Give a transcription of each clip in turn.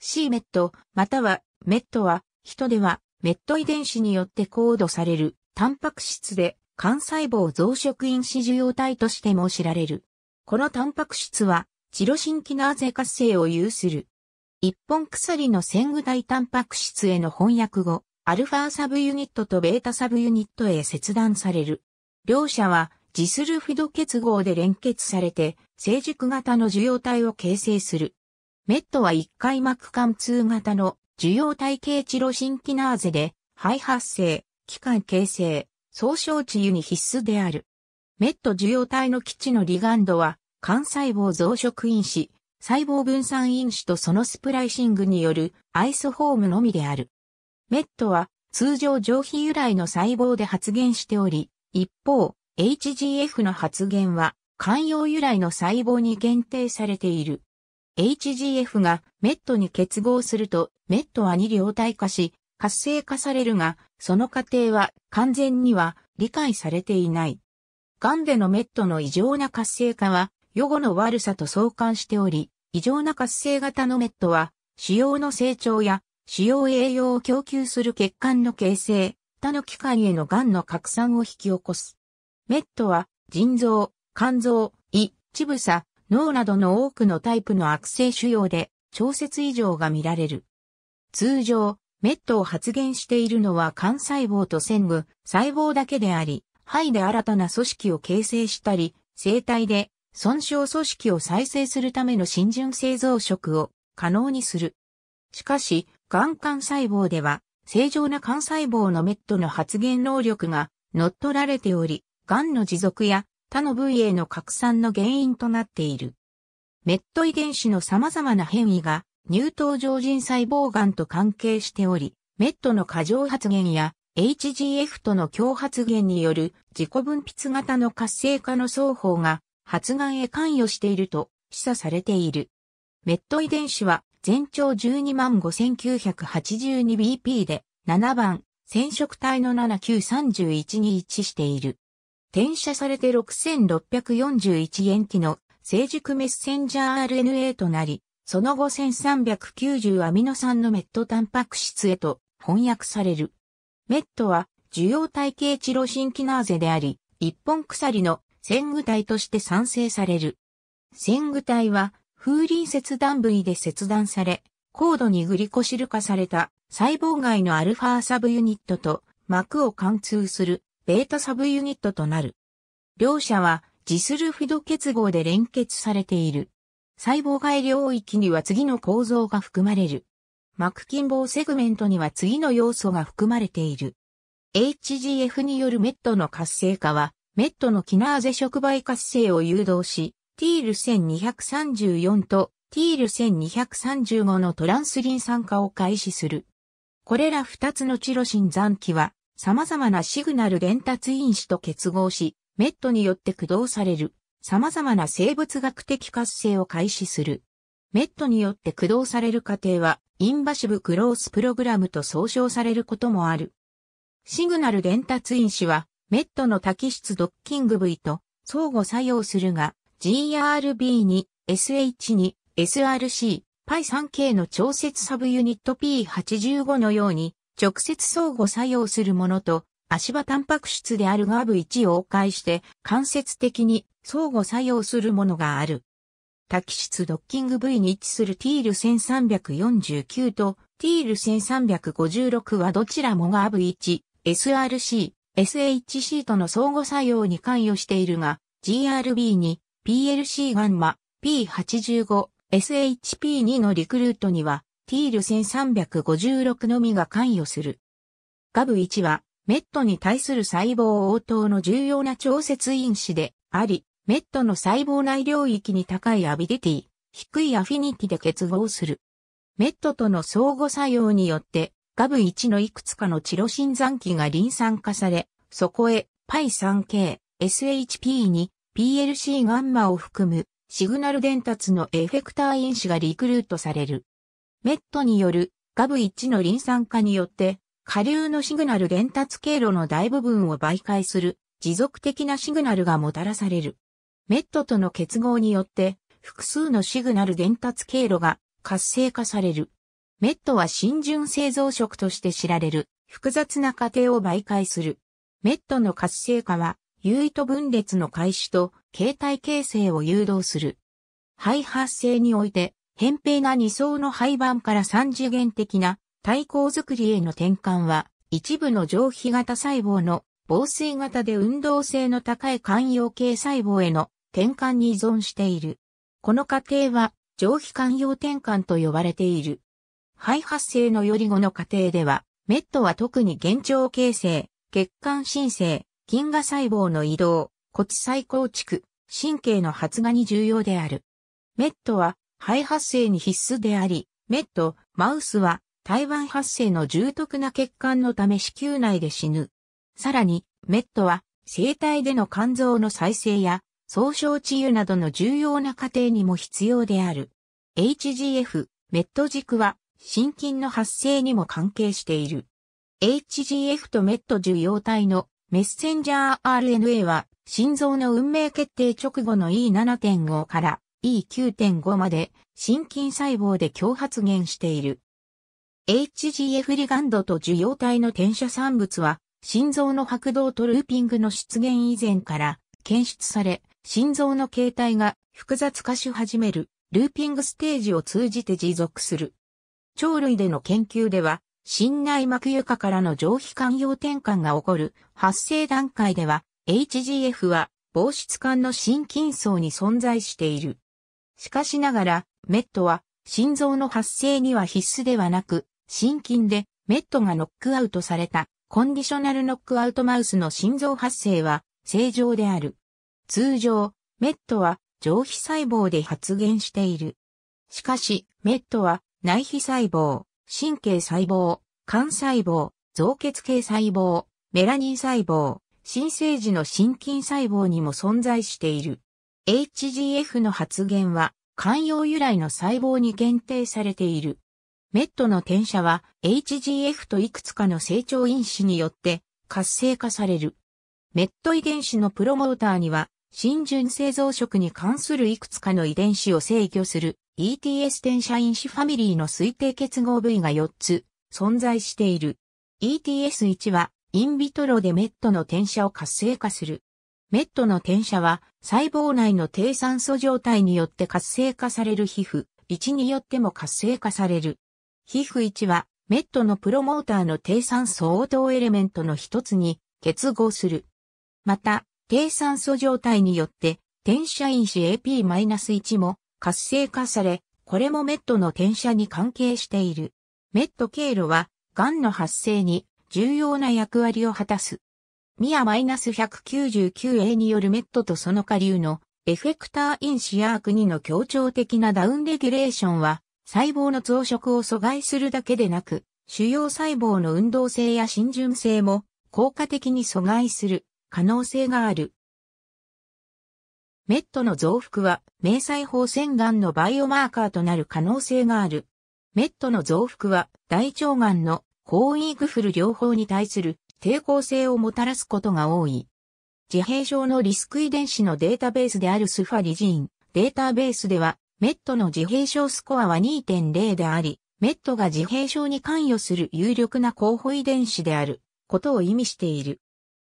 C メット、またはメットは、人ではメット遺伝子によって高度される、タンパク質で、幹細胞増殖因子受容体としても知られる。このタンパク質は、チロシンキナーゼ活性を有する。一本鎖の線具体タンパク質への翻訳後、アルファサブユニットとベータサブユニットへ切断される。両者は、ジスルフィド結合で連結されて、成熟型の受容体を形成する。メットは1回膜貫通型の受容体系チロシンキナーゼで、肺発生、機官形成、総称治癒に必須である。メット受容体の基地のリガンドは、幹細胞増殖因子、細胞分散因子とそのスプライシングによるアイソホームのみである。メットは通常上皮由来の細胞で発現しており、一方、HGF の発現は、肝陽由来の細胞に限定されている。HGF がメットに結合すると、メットは二両体化し、活性化されるが、その過程は完全には理解されていない。ガンでのメットの異常な活性化は、予後の悪さと相関しており、異常な活性型のメットは、腫瘍の成長や、腫瘍栄養を供給する血管の形成、他の機械へのんの拡散を引き起こす。メットは、腎臓、肝臓、胃、乳房、脳などの多くのタイプの悪性腫瘍で調節異常が見られる。通常、メットを発現しているのは肝細胞と線具、細胞だけであり、肺で新たな組織を形成したり、生体で損傷組織を再生するための浸潤製造食を可能にする。しかし、眼幹細胞では、正常な肝細胞のメットの発現能力が乗っ取られており、癌の持続や他の部位への拡散の原因となっている。メット遺伝子の様々な変異が乳頭上腎細胞癌と関係しており、メットの過剰発現や HGF との強発現による自己分泌型の活性化の双方が発がんへ関与していると示唆されている。メット遺伝子は全長 125,982bp で7番染色体の79311に一致している。転写されて6641塩基の成熟メッセンジャー RNA となり、その後1390アミノ酸のメットタンパク質へと翻訳される。メットは受容体系チロシンキナーゼであり、一本鎖の線具体として産生される。線具体は風林切断部位で切断され、高度にグリコシル化された細胞外のアルファサブユニットと膜を貫通するベータサブユニットとなる。両者はジスルフィド結合で連結されている。細胞外領域には次の構造が含まれる。膜筋棒セグメントには次の要素が含まれている。HGF によるメットの活性化は、メットのキナーゼ触媒活性を誘導し、ティール1234とティール1235のトランスリン酸化を開始する。これら2つのチロシン残機は様々なシグナル伝達因子と結合し、メットによって駆動される、様々な生物学的活性を開始する。メットによって駆動される過程は、インバシブクロースプログラムと総称されることもある。シグナル伝達因子は、メットの多機質ドッキング部位と相互作用するが、GRB に SH に SRC、π3K の調節サブユニット P85 のように、直接相互作用するものと、足場タンパク質であるガブ v 1を介して間接的に相互作用するものがある。多機質ドッキング部位に位置するティール1349とティール1356はどちらもガブ v 1 SRC、SHC との相互作用に関与しているが、GRB に PLC ガンマ、P85、SHP2 のリクルートにはティール1356のみが関与する。ガブ1は、メットに対する細胞応答の重要な調節因子であり、メットの細胞内領域に高いアビディティ、低いアフィニティで結合する。メットとの相互作用によって、ガブ1のいくつかのチロシン残機がリン酸化され、そこへ、π3K、SHP2、PLC ガンマを含む、シグナル伝達のエフェクター因子がリクルートされる。メットによるガブ1の臨酸化によって、下流のシグナル伝達経路の大部分を媒介する持続的なシグナルがもたらされる。メットとの結合によって複数のシグナル伝達経路が活性化される。メットは浸潤製造色として知られる複雑な過程を媒介する。メットの活性化は有意と分裂の開始と形態形成を誘導する。肺発生において扁平な二層の廃盤から三次元的な対抗作りへの転換は、一部の上皮型細胞の防水型で運動性の高い肝陽系細胞への転換に依存している。この過程は上皮肝陽転換と呼ばれている。肺発生のより後の過程では、メットは特に幻聴形成、血管新生、筋芽細胞の移動、骨細構築、神経の発芽に重要である。メットは肺発生に必須であり、メット、マウスは台湾発生の重篤な血管のため子宮内で死ぬ。さらに、メットは生体での肝臓の再生や、総症治癒などの重要な過程にも必要である。HGF、メット軸は、心筋の発生にも関係している。HGF とメット受容体のメッセンジャー RNA は、心臓の運命決定直後の E7.5 から E9.5 まで心筋細胞で強発現している。HGF リガンドと受容体の転写産物は心臓の拍動とルーピングの出現以前から検出され、心臓の形態が複雑化し始めるルーピングステージを通じて持続する。鳥類での研究では、心内膜床からの上皮管用転換が起こる発生段階では、HGF は、防湿管の心筋層に存在している。しかしながら、メットは、心臓の発生には必須ではなく、心筋でメットがノックアウトされたコンディショナルノックアウトマウスの心臓発生は正常である。通常、メットは上皮細胞で発現している。しかし、メットは内皮細胞、神経細胞、肝細胞、造血系細胞、メラニン細胞、新生児の心筋細胞にも存在している。HGF の発現は、寛容由来の細胞に限定されている。メットの転写は HGF といくつかの成長因子によって活性化される。メット遺伝子のプロモーターには、浸潤性増殖に関するいくつかの遺伝子を制御する ETS 転写因子ファミリーの推定結合部位が4つ存在している。ETS1 はインビトロでメットの転写を活性化する。メットの転写は細胞内の低酸素状態によって活性化される皮膚1によっても活性化される。皮膚1はメットのプロモーターの低酸素応答エレメントの一つに結合する。また、低酸素状態によって転写因子 AP-1 も活性化され、これもメットの転写に関係している。メット経路は、癌の発生に重要な役割を果たす。ミア -199A によるメットとその下流のエフェクターインシアーク2の協調的なダウンレギュレーションは細胞の増殖を阻害するだけでなく主要細胞の運動性や浸潤性も効果的に阻害する可能性がある。メットの増幅は、明細胞腺がんのバイオマーカーとなる可能性がある。メットの増幅は、大腸がんの抗イーグフル療法に対する抵抗性をもたらすことが多い。自閉症のリスク遺伝子のデータベースであるスファリジーン、データベースでは、メットの自閉症スコアは2.0であり、メットが自閉症に関与する有力な候補遺伝子であることを意味している。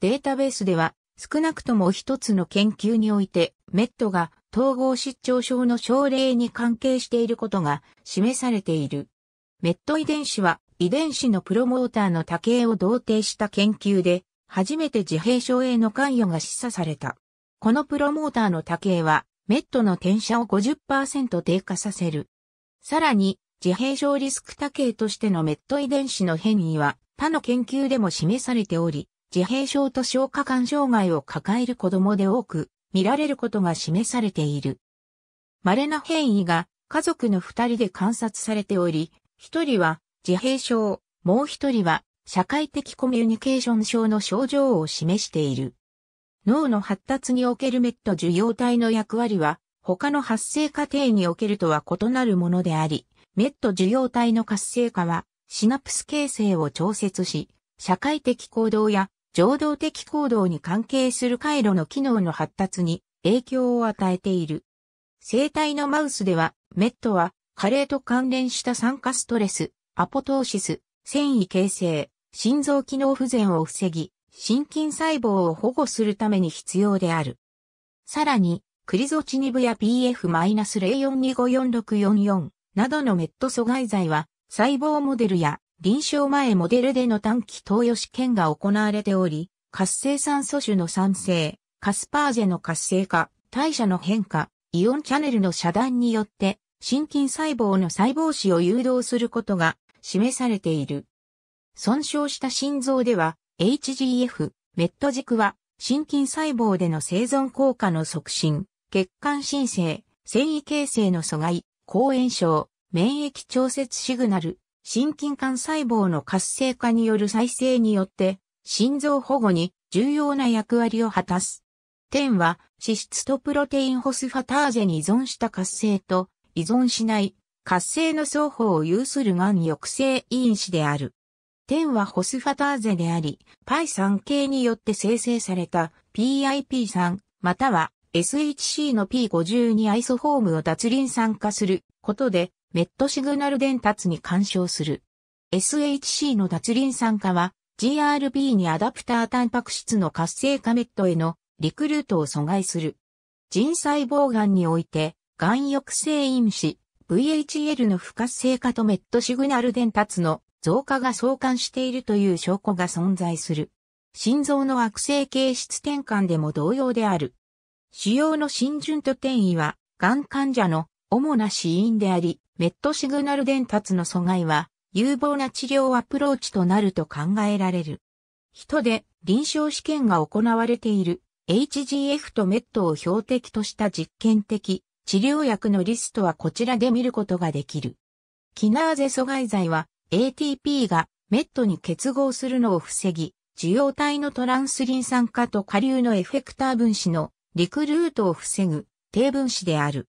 データベースでは、少なくとも一つの研究において、メットが統合失調症の症例に関係していることが示されている。メット遺伝子は遺伝子のプロモーターの多形を同定した研究で、初めて自閉症への関与が示唆された。このプロモーターの多形は、メットの転写を50%低下させる。さらに、自閉症リスク多形としてのメット遺伝子の変異は、他の研究でも示されており、自閉症と消化管障害を抱える子供で多く、見られることが示されている。稀な変異が、家族の二人で観察されており、一人は自閉症、もう一人は、社会的コミュニケーション症の症状を示している。脳の発達におけるメット受容体の役割は、他の発生過程におけるとは異なるものであり、メット受容体の活性化は、シナプス形成を調節し、社会的行動や情動的行動に関係する回路の機能の発達に影響を与えている。生体のマウスでは、メットは加齢と関連した酸化ストレス、アポトーシス、繊維形成、心臓機能不全を防ぎ、心筋細胞を保護するために必要である。さらに、クリゾチニブや PF-04254644 などのメット阻害剤は、細胞モデルや臨床前モデルでの短期投与試験が行われており、活性酸素種の酸性、カスパーゼの活性化、代謝の変化、イオンチャネルの遮断によって、心筋細胞の細胞死を誘導することが示されている。損傷した心臓では HGF、メット軸は心筋細胞での生存効果の促進、血管新生、繊維形成の阻害、抗炎症、免疫調節シグナル、心筋幹細胞の活性化による再生によって、心臓保護に重要な役割を果たす。点は、脂質とプロテインホスファターゼに依存した活性と、依存しない活性の双方を有するがん抑制因子である。天はホスファターゼであり、π3 系によって生成された PIP3 または SHC の P52 アイソフォームを脱輪酸化することでメットシグナル伝達に干渉する。SHC の脱輪酸化は GRB にアダプタータンパク質の活性化メットへのリクルートを阻害する。人細胞癌において、癌抑制因子 VHL の不活性化とメットシグナル伝達の増加が相関しているという証拠が存在する。心臓の悪性形質転換でも同様である。腫瘍の浸潤と転移は、がん患者の主な死因であり、メットシグナル伝達の阻害は、有望な治療アプローチとなると考えられる。人で臨床試験が行われている HGF とメットを標的とした実験的治療薬のリストはこちらで見ることができる。キナーゼ阻害剤は ATP がメットに結合するのを防ぎ、受容体のトランスリン酸化と下流のエフェクター分子のリクルートを防ぐ低分子である。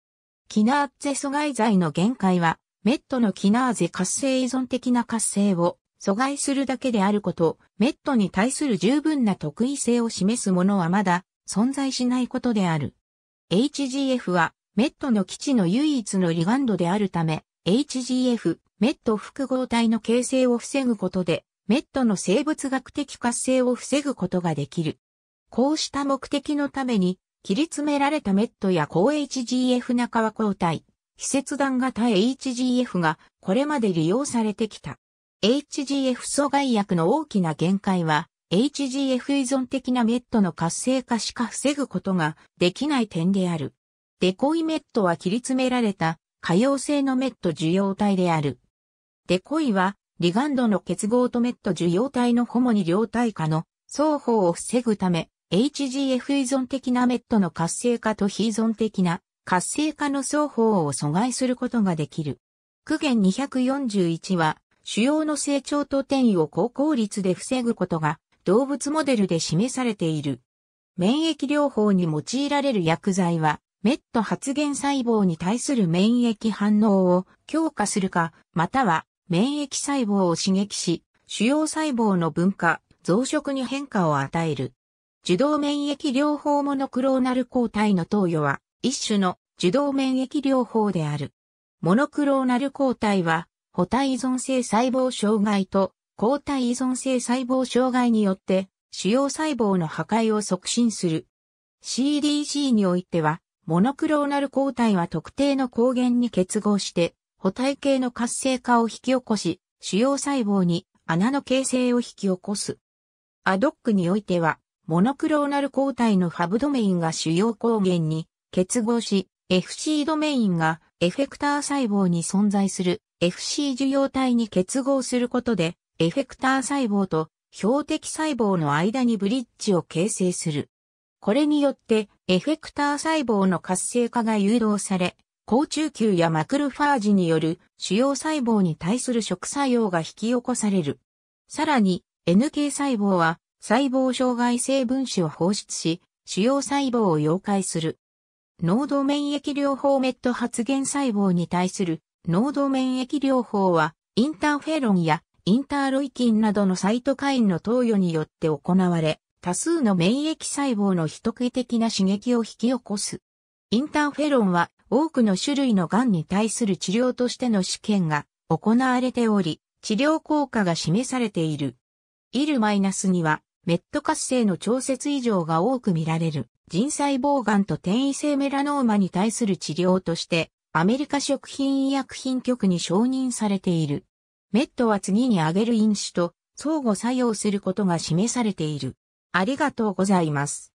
キナーゼ阻害剤の限界は、メットのキナーゼ活性依存的な活性を阻害するだけであること、メットに対する十分な特異性を示すものはまだ存在しないことである。HGF はメットの基地の唯一のリガンドであるため、HGF、メット複合体の形成を防ぐことで、メットの生物学的活性を防ぐことができる。こうした目的のために、切り詰められたメットや高 HGF 中和抗体、非切断型 HGF がこれまで利用されてきた。HGF 阻害薬の大きな限界は、HGF 依存的なメットの活性化しか防ぐことができない点である。デコイメットは切り詰められた可用性のメット受容体である。デコイはリガンドの結合とメット受容体の主に両体化の双方を防ぐため HGF 依存的なメットの活性化と非依存的な活性化の双方を阻害することができる。区限241は主要の成長と転移を高効率で防ぐことが動物モデルで示されている。免疫療法に用いられる薬剤はメット発現細胞に対する免疫反応を強化するか、または免疫細胞を刺激し、主要細胞の分化、増殖に変化を与える。受動免疫療法モノクローナル抗体の投与は、一種の受動免疫療法である。モノクローナル抗体は、補体依存性細胞障害と抗体依存性細胞障害によって、主要細胞の破壊を促進する。CDC においては、モノクローナル抗体は特定の抗原に結合して、補体系の活性化を引き起こし、主要細胞に穴の形成を引き起こす。アドックにおいては、モノクローナル抗体のハブドメインが主要抗原に結合し、FC ドメインがエフェクター細胞に存在する FC 受容体に結合することで、エフェクター細胞と標的細胞の間にブリッジを形成する。これによってエフェクター細胞の活性化が誘導され、好中球やマクルファージによる主要細胞に対する食作用が引き起こされる。さらに NK 細胞は細胞障害性分子を放出し、主要細胞を溶解する。濃度免疫療法メット発現細胞に対する濃度免疫療法はインターフェロンやインターロイキンなどのサイトカインの投与によって行われ、多数の免疫細胞の非特異的な刺激を引き起こす。インターフェロンは多くの種類の癌に対する治療としての試験が行われており、治療効果が示されている。イルマイナスには、メット活性の調節異常が多く見られる、腎細胞癌と転移性メラノーマに対する治療として、アメリカ食品医薬品局に承認されている。メットは次に挙げる飲酒と相互作用することが示されている。ありがとうございます。